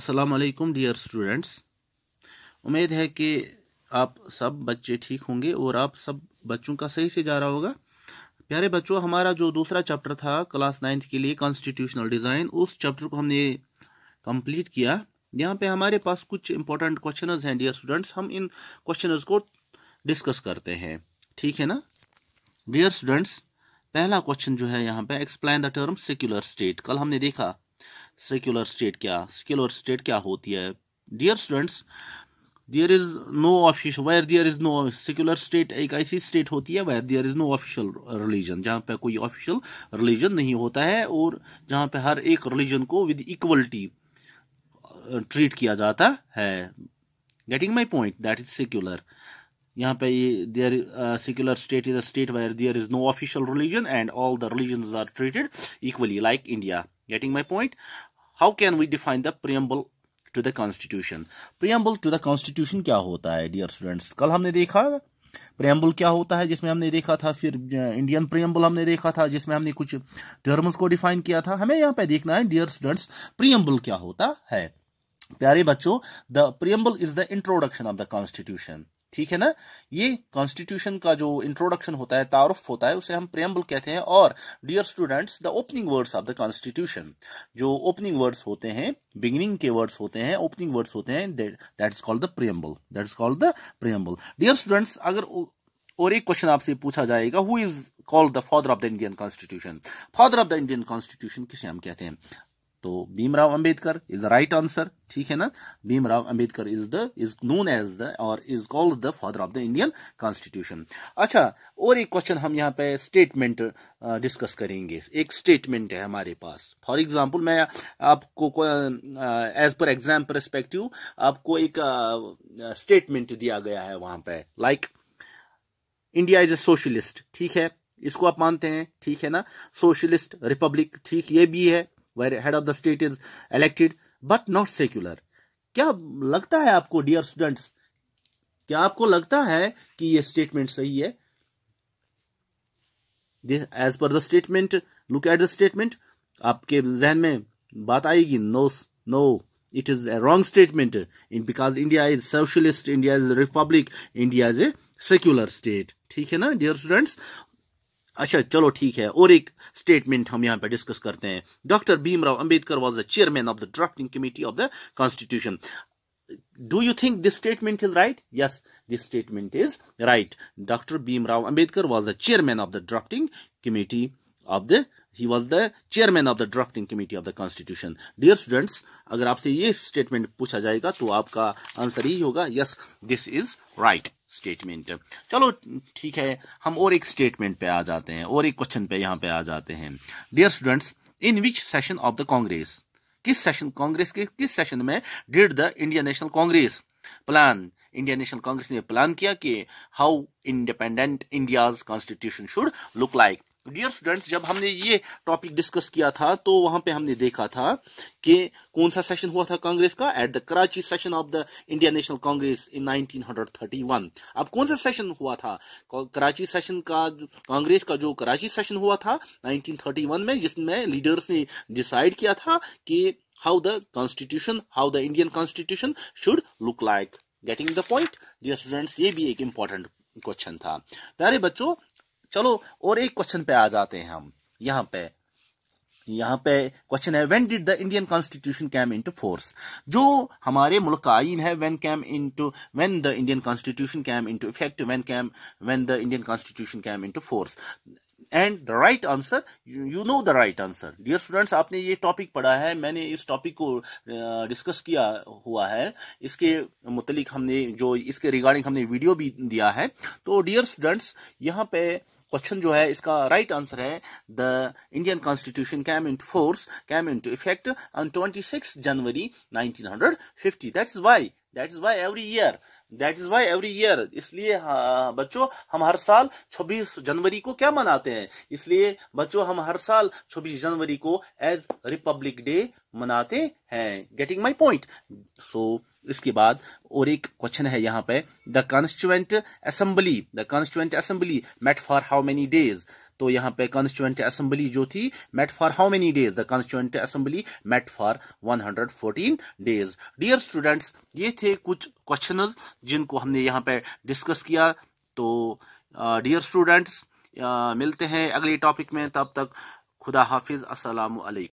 असलकम dear students उम्मीद है कि आप सब बच्चे ठीक होंगे और आप सब बच्चों का सही से जा रहा होगा प्यारे बच्चों हमारा जो दूसरा चैप्टर था क्लास नाइन्थ के लिए कॉन्स्टिट्यूशनल डिज़ाइन उस चैप्टर को हमने कंप्लीट किया यहाँ पे हमारे पास कुछ इंपॉर्टेंट क्वेश्चन हैं डियर स्टूडेंट्स हम इन क्वेश्चन को डिस्कस करते हैं ठीक है ना डियर स्टूडेंट्स पहला क्वेश्चन जो है यहाँ पे explain the term secular state कल हमने देखा सेक्युलर स्टेट क्या सेक्युलर स्टेट क्या होती है dear students there is no official where there is no secular state एक ऐसी स्टेट होती है where there is no official religion जहाँ पे कोई ऑफिशियल रिलीजन नहीं होता है और जहाँ पे हर एक रिलीजन को विद इक्वलिटी ट्रीट किया जाता है getting my point that is secular यहाँ पे ये there secular state is a state where there is no official religion and all the religion are treated equally like India getting my point how can we define the preamble to the constitution preamble to the constitution क्या होता है dear students कल हमने देखा preamble क्या होता है जिसमें हमने देखा था फिर इंडियन uh, प्रियम्बल हमने देखा था जिसमें हमने कुछ टर्म्स को डिफाइन किया था हमें यहाँ पे देखना है डियर स्टूडेंट्स प्रियम्बल क्या होता है प्यारे बच्चों the preamble is the introduction of the constitution ठीक है ना ये कॉन्स्टिट्यूशन का जो इंट्रोडक्शन होता है तारफ होता है उसे हम प्रियम्बल कहते हैं और dear students the opening words of the constitution जो ओपनिंग वर्ड्स होते हैं बिगिनिंग के वर्ड्स होते हैं ओपनिंग वर्ड्स होते हैं that is called the preamble that is called the preamble dear students अगर और एक क्वेश्चन आपसे पूछा जाएगा who is called the father of the Indian constitution father of the Indian constitution किसे हम कहते हैं तो Bhimrao Ambedkar is the right answer ठीक है ना Bhimrao Ambedkar is the is known as the और is called the father of the Indian constitution अच्छा और एक क्वेश्चन हम यहाँ पे स्टेटमेंट डिस्कस करेंगे एक स्टेटमेंट है हमारे पास फॉर एग्जाम्पल मैं आपको एज पर एग्जाम परस्पेक्टिव आपको एक स्टेटमेंट uh, दिया गया है वहां पे like India is a socialist ठीक है इसको आप मानते हैं ठीक है ना सोशलिस्ट रिपब्लिक ठीक ये भी है where head of the state is elected but not secular क्या लगता है आपको डियर स्टूडेंट्स क्या आपको लगता है कि ये स्टेटमेंट सही है as per the statement look at the statement आपके जहन में बात आएगी no no it is a wrong statement because India is socialist, India is a republic, India is a secular state. ठीक है ना dear students? अच्छा चलो ठीक है और एक स्टेटमेंट हम यहाँ पे डिस्कस करते हैं doctor Bhimrao Ambedkar was the chairman of the drafting committee of the constitution do you think this statement is right yes this statement is right dr bhimrao ambedkar was the chairman of the drafting committee of the he was the chairman of the drafting committee of the constitution dear students अगर आपसे ये statement पूछा जाएगा तो आपका answer यही होगा yes this is right statement चलो ठीक है हम और एक स्टेटमेंट पे आ जाते हैं और एक क्वेश्चन पे यहाँ पे आ जाते हैं dear students in which session of the Congress किस सेशन कांग्रेस के किस सेशन में did the Indian National Congress plan Indian National Congress ने प्लान किया कि how independent India's constitution should look like dear students जब हमने ये टॉपिक डिस्कस किया था तो वहां पे हमने देखा था कि कौन सा सेशन हुआ था कांग्रेस का at the Karachi session of the Indian National Congress in 1931 अब कौन सा सेशन हुआ था कराची सेशन का कांग्रेस का जो कराची सेशन हुआ था 1931 में जिसमें लीडर्स ने डिसाइड किया था कि how the constitution how the Indian constitution should look like getting the point dear students ये भी एक इंपॉर्टेंट क्वेश्चन था प्यारे बच्चों चलो और एक क्वेश्चन पे आ जाते हैं हम यहाँ पे यहाँ पे क्वेश्चन है when did the Indian constitution came into force जो हमारे मुल्क का आइन है when came into when the Indian constitution came into effect when came when the Indian constitution came into force and the right answer you know the right answer dear students आपने ये topic पढ़ा है मैंने इस topic को discuss uh, किया हुआ है इसके मुतलिक हमने जो इसके रिगार्डिंग हमने वीडियो भी दिया है तो डियर स्टूडेंट्स यहाँ पे क्वेश्चन जो है इसका राइट आंसर है the Indian constitution came in force came in to effect on twenty six January nineteen hundred fifty that is why that is why every year that is why every year इसलिए हाँ, बच्चों हम हर साल 26 जनवरी को क्या मनाते हैं इसलिए बच्चों हम हर साल 26 जनवरी को एज रिपब्लिक डे मनाते हैं गेटिंग माई पॉइंट सो इसके बाद और एक क्वेश्चन है यहाँ पे the constituent assembly the constituent assembly met for how many days तो यहाँ पे कॉन्स्टिट्यूएंट असेंबली जो थी met for how many days the constituent assembly met for 114 days dear students ये थे कुछ क्वेश्चन जिनको हमने यहाँ पे डिस्कस किया तो डियर uh, स्टूडेंट्स uh, मिलते हैं अगले टॉपिक में तब तक खुदा हाफिज असल